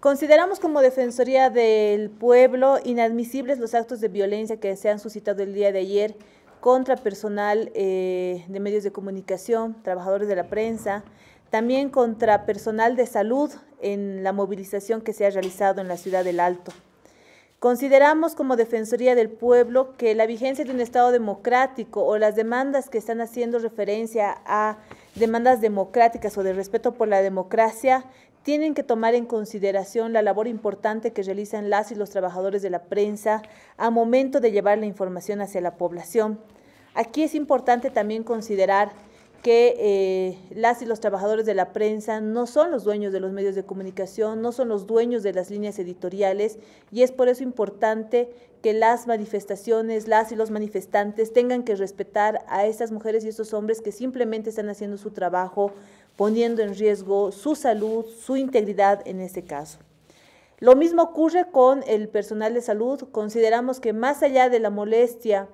Consideramos como Defensoría del Pueblo inadmisibles los actos de violencia que se han suscitado el día de ayer contra personal eh, de medios de comunicación, trabajadores de la prensa, también contra personal de salud en la movilización que se ha realizado en la ciudad del Alto. Consideramos como Defensoría del Pueblo que la vigencia de un Estado democrático o las demandas que están haciendo referencia a demandas democráticas o de respeto por la democracia tienen que tomar en consideración la labor importante que realizan las y los trabajadores de la prensa a momento de llevar la información hacia la población. Aquí es importante también considerar que eh, las y los trabajadores de la prensa no son los dueños de los medios de comunicación, no son los dueños de las líneas editoriales y es por eso importante que las manifestaciones, las y los manifestantes tengan que respetar a estas mujeres y estos hombres que simplemente están haciendo su trabajo poniendo en riesgo su salud, su integridad en este caso. Lo mismo ocurre con el personal de salud. Consideramos que más allá de la molestia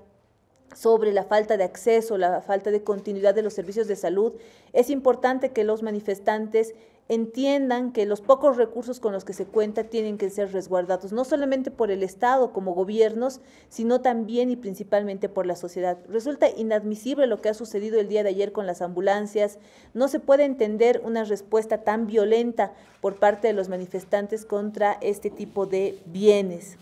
sobre la falta de acceso, la falta de continuidad de los servicios de salud, es importante que los manifestantes entiendan que los pocos recursos con los que se cuenta tienen que ser resguardados, no solamente por el Estado como gobiernos, sino también y principalmente por la sociedad. Resulta inadmisible lo que ha sucedido el día de ayer con las ambulancias. No se puede entender una respuesta tan violenta por parte de los manifestantes contra este tipo de bienes.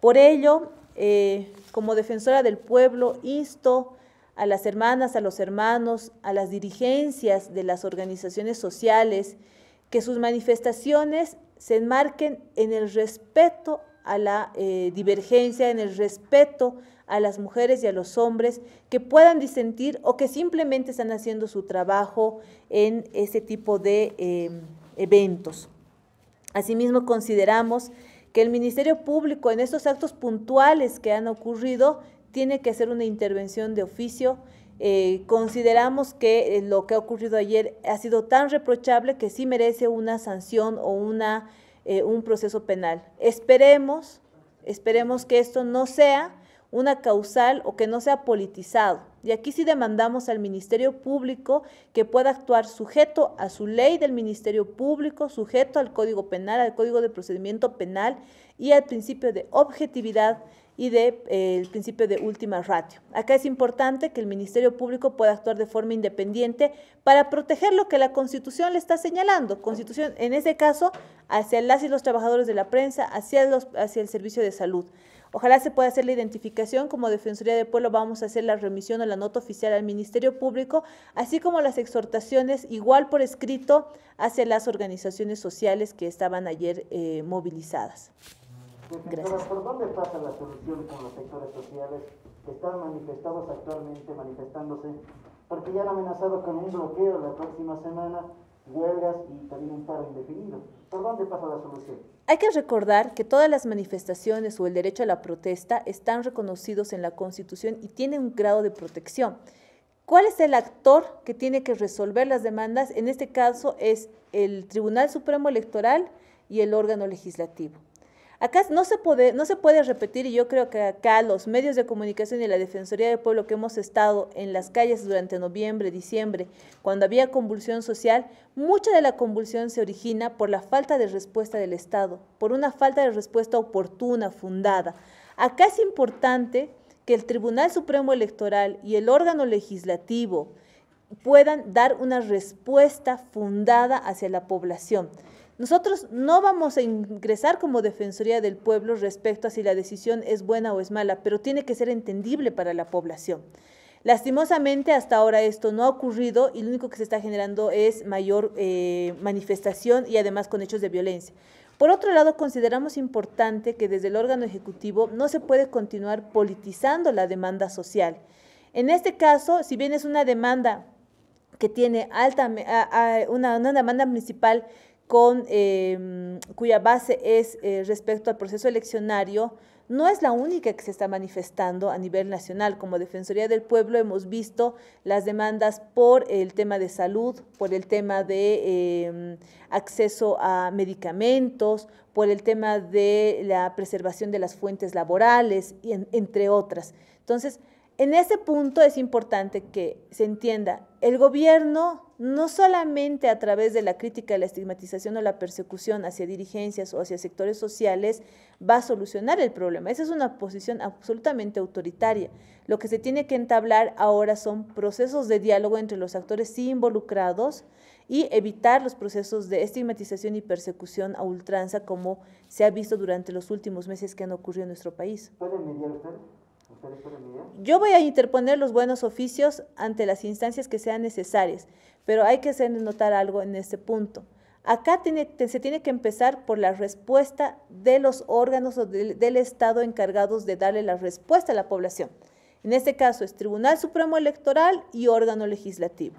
Por ello, eh, como defensora del pueblo, insto a las hermanas, a los hermanos, a las dirigencias de las organizaciones sociales, que sus manifestaciones se enmarquen en el respeto a la eh, divergencia, en el respeto a las mujeres y a los hombres que puedan disentir o que simplemente están haciendo su trabajo en ese tipo de eh, eventos. Asimismo, consideramos que el Ministerio Público en estos actos puntuales que han ocurrido tiene que hacer una intervención de oficio. Eh, consideramos que eh, lo que ha ocurrido ayer ha sido tan reprochable que sí merece una sanción o una, eh, un proceso penal. Esperemos, esperemos que esto no sea una causal o que no sea politizado y aquí sí demandamos al Ministerio Público que pueda actuar sujeto a su ley del Ministerio Público, sujeto al Código Penal, al Código de Procedimiento Penal y al principio de objetividad y del de, eh, el principio de última ratio. Acá es importante que el Ministerio Público pueda actuar de forma independiente para proteger lo que la Constitución le está señalando. Constitución, en este caso, hacia las y los trabajadores de la prensa, hacia, los, hacia el servicio de salud. Ojalá se pueda hacer la identificación. Como Defensoría de Pueblo vamos a hacer la remisión o la nota oficial al Ministerio Público, así como las exhortaciones igual por escrito hacia las organizaciones sociales que estaban ayer eh, movilizadas. Gracias. ¿Por dónde pasa la solución con los sectores sociales que están manifestados actualmente, manifestándose? Porque ya han amenazado con un bloqueo la próxima semana huelgas y también un indefinido. ¿Por dónde pasa la Hay que recordar que todas las manifestaciones o el derecho a la protesta están reconocidos en la Constitución y tienen un grado de protección. ¿Cuál es el actor que tiene que resolver las demandas? En este caso es el Tribunal Supremo Electoral y el órgano legislativo. Acá no se, puede, no se puede repetir y yo creo que acá los medios de comunicación y la Defensoría del Pueblo que hemos estado en las calles durante noviembre, diciembre, cuando había convulsión social, mucha de la convulsión se origina por la falta de respuesta del Estado, por una falta de respuesta oportuna, fundada. Acá es importante que el Tribunal Supremo Electoral y el órgano legislativo puedan dar una respuesta fundada hacia la población. Nosotros no vamos a ingresar como Defensoría del Pueblo respecto a si la decisión es buena o es mala, pero tiene que ser entendible para la población. Lastimosamente hasta ahora esto no ha ocurrido y lo único que se está generando es mayor eh, manifestación y además con hechos de violencia. Por otro lado, consideramos importante que desde el órgano ejecutivo no se puede continuar politizando la demanda social. En este caso, si bien es una demanda que tiene alta, una, una demanda municipal Em, cuya base es eh, respecto al proceso eleccionario, no es la única que se está manifestando a nivel nacional. Como Defensoría del Pueblo hemos visto las demandas por el tema de salud, por el tema de em, acceso a medicamentos, por el tema de la preservación de las fuentes laborales, y entre otras. Entonces, en ese punto es importante que se entienda, el gobierno no solamente a través de la crítica, la estigmatización o la persecución hacia dirigencias o hacia sectores sociales va a solucionar el problema. Esa es una posición absolutamente autoritaria. Lo que se tiene que entablar ahora son procesos de diálogo entre los actores involucrados y evitar los procesos de estigmatización y persecución a ultranza como se ha visto durante los últimos meses que han ocurrido en nuestro país. Yo voy a interponer los buenos oficios ante las instancias que sean necesarias, pero hay que hacer notar algo en este punto. Acá se tiene que empezar por la respuesta de los órganos del Estado encargados de darle la respuesta a la población. En este caso es Tribunal Supremo Electoral y órgano legislativo.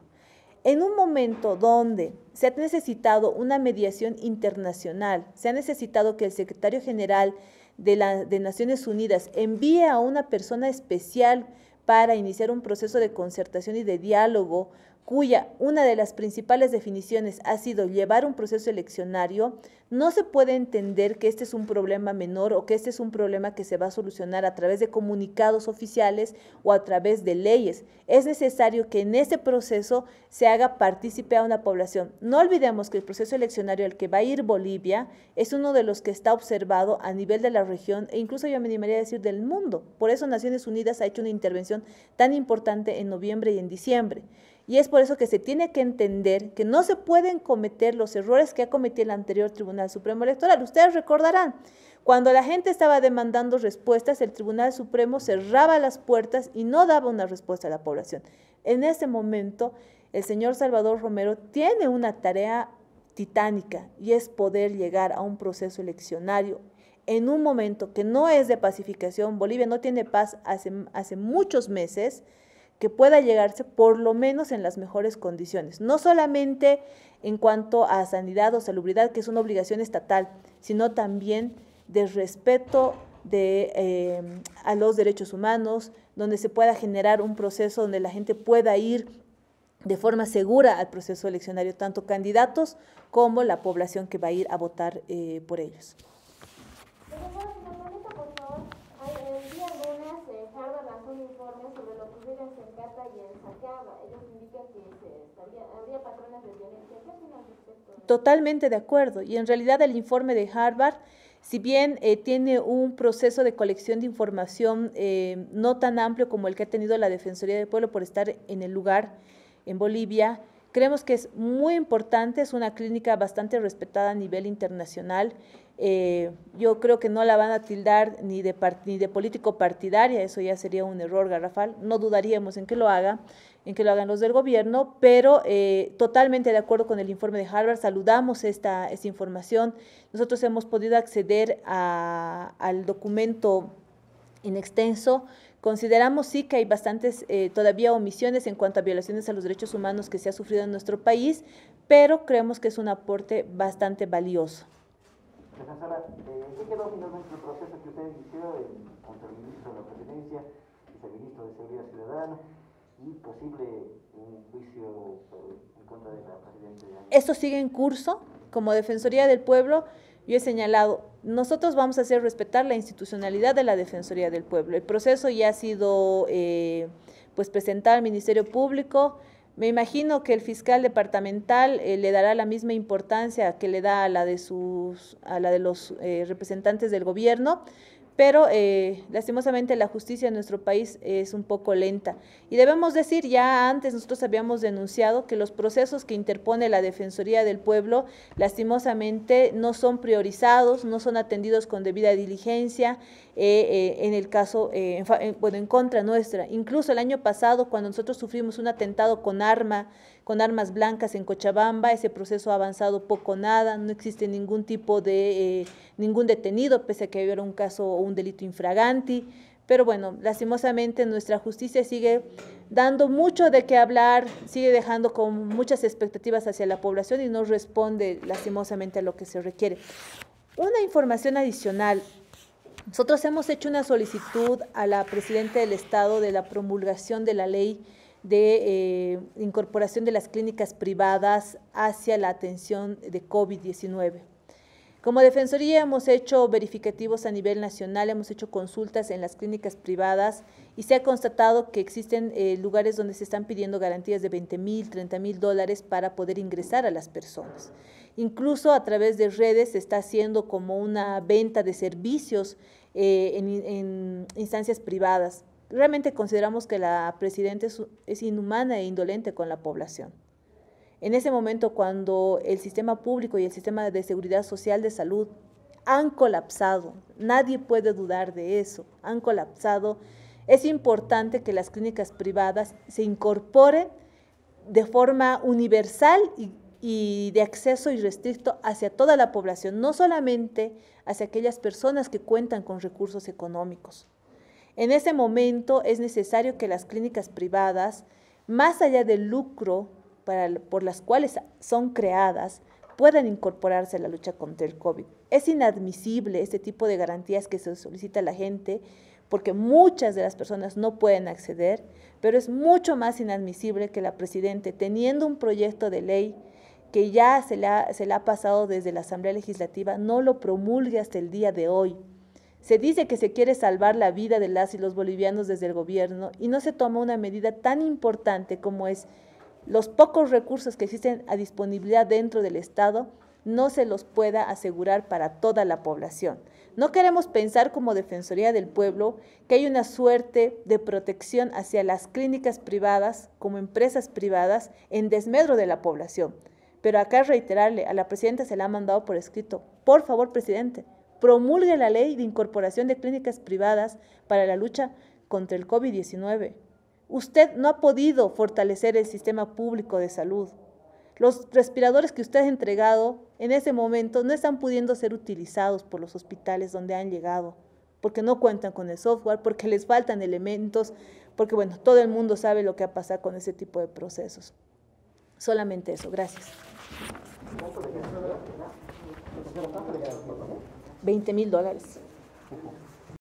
En un momento donde se ha necesitado una mediación internacional, se ha necesitado que el secretario general de, la, de Naciones Unidas envíe a una persona especial para iniciar un proceso de concertación y de diálogo cuya una de las principales definiciones ha sido llevar un proceso eleccionario, no se puede entender que este es un problema menor o que este es un problema que se va a solucionar a través de comunicados oficiales o a través de leyes. Es necesario que en este proceso se haga partícipe a una población. No olvidemos que el proceso eleccionario al que va a ir Bolivia es uno de los que está observado a nivel de la región e incluso yo me animaría a decir del mundo. Por eso Naciones Unidas ha hecho una intervención tan importante en noviembre y en diciembre. Y es por eso que se tiene que entender que no se pueden cometer los errores que ha cometido el anterior Tribunal Supremo Electoral. Ustedes recordarán, cuando la gente estaba demandando respuestas, el Tribunal Supremo cerraba las puertas y no daba una respuesta a la población. En ese momento, el señor Salvador Romero tiene una tarea titánica y es poder llegar a un proceso eleccionario en un momento que no es de pacificación. Bolivia no tiene paz hace, hace muchos meses que pueda llegarse por lo menos en las mejores condiciones, no solamente en cuanto a sanidad o salubridad, que es una obligación estatal, sino también de respeto em, a los derechos humanos, donde se pueda generar un proceso donde la gente pueda ir de forma segura al proceso eleccionario, tanto candidatos como la población que va a ir a votar eh, por ellos. Totalmente de acuerdo. Y en realidad el informe de Harvard, si bien eh, tiene un proceso de colección de información eh, no tan amplio como el que ha tenido la Defensoría del Pueblo por estar en el lugar, en Bolivia, creemos que es muy importante, es una clínica bastante respetada a nivel internacional. Eh, yo creo que no la van a tildar ni de, ni de político partidaria, eso ya sería un error garrafal, no dudaríamos en que lo haga, en que lo hagan los del gobierno, pero eh, totalmente de acuerdo con el informe de Harvard, saludamos esta, información. Nosotros hemos podido acceder al documento en extenso. Consideramos sí que hay bastantes eh, todavía omisiones en cuanto a violaciones a los derechos humanos que se ha sufrido en nuestro país, pero creemos que es un aporte bastante valioso. Eh, ¿qué quedó finalmente proceso que ustedes hicieron ministro de la Presidencia, de Seguridad Ciudadana? posible un juicio en contra de la Esto sigue en curso. Como Defensoría del Pueblo, yo he señalado, nosotros vamos a hacer respetar la institucionalidad de la Defensoría del Pueblo. El proceso ya ha sido eh, pues presentado al Ministerio Público. Me imagino que el fiscal departamental eh, le dará la misma importancia que le da a la de, sus, a la de los eh, representantes del gobierno pero eh, lastimosamente la justicia en nuestro país es un poco lenta. Y debemos decir, ya antes nosotros habíamos denunciado que los procesos que interpone la Defensoría del Pueblo lastimosamente no son priorizados, no son atendidos con debida diligencia eh, eh, en el caso, en, bueno, en contra nuestra. Incluso el año pasado, cuando nosotros sufrimos un atentado con arma, con armas blancas en Cochabamba. Ese proceso ha avanzado poco nada, no existe ningún tipo de, ningún detenido, pese a que hubiera un caso, un delito infraganti. Pero bueno, lastimosamente nuestra justicia sigue dando mucho de qué hablar, sigue dejando con muchas expectativas hacia la población y no responde lastimosamente a lo que se requiere. Una información adicional. Nosotros hemos hecho una solicitud a la Presidenta del Estado de la promulgación de la ley de eh, incorporación de las clínicas privadas hacia la atención de COVID-19. Como Defensoría hemos hecho verificativos a nivel nacional, hemos hecho consultas en las clínicas privadas y se ha constatado que existen eh, lugares donde se están pidiendo garantías de 20 mil, 30 mil dólares para poder ingresar a las personas. Incluso a través de redes se está haciendo como una venta de servicios eh, en, instancias privadas. Realmente consideramos que la Presidenta es inhumana e indolente con la población. En ese momento, cuando el sistema público y el sistema de seguridad social de salud han colapsado, nadie puede dudar de eso, han colapsado, es importante que las clínicas privadas se incorporen de forma universal y, de acceso irrestricto hacia toda la población, no solamente hacia aquellas personas que cuentan con recursos económicos. En ese momento es necesario que las clínicas privadas, más allá del lucro por las cuales son creadas puedan incorporarse a la lucha contra el COVID. Es inadmisible este tipo de garantías que se solicita a la gente porque muchas de las personas no pueden acceder, pero es mucho más inadmisible que la Presidente, teniendo un proyecto de ley que ya se se le ha pasado desde la Asamblea Legislativa, no lo promulgue hasta el día de hoy. Se dice que se quiere salvar la vida de las y los bolivianos desde el gobierno y no se toma una medida tan importante como es los pocos recursos que existen a disponibilidad dentro del Estado no se los pueda asegurar para toda la población. No queremos pensar como Defensoría del Pueblo que hay una suerte de protección hacia las clínicas privadas como empresas privadas en desmedro de la población. Pero acá reiterarle, a la presidenta se la ha mandado por escrito, por favor, presidente, promulgue la ley de incorporación de clínicas privadas para la lucha contra el COVID-19. Usted no ha podido fortalecer el sistema público de salud. Los respiradores que usted ha entregado en ese momento no están pudiendo ser utilizados por los hospitales donde han llegado, porque no cuentan con el software, porque les faltan elementos, porque bueno, todo el mundo sabe lo que ha pasado con ese tipo de procesos. Solamente eso, gracias. 20 mil dólares.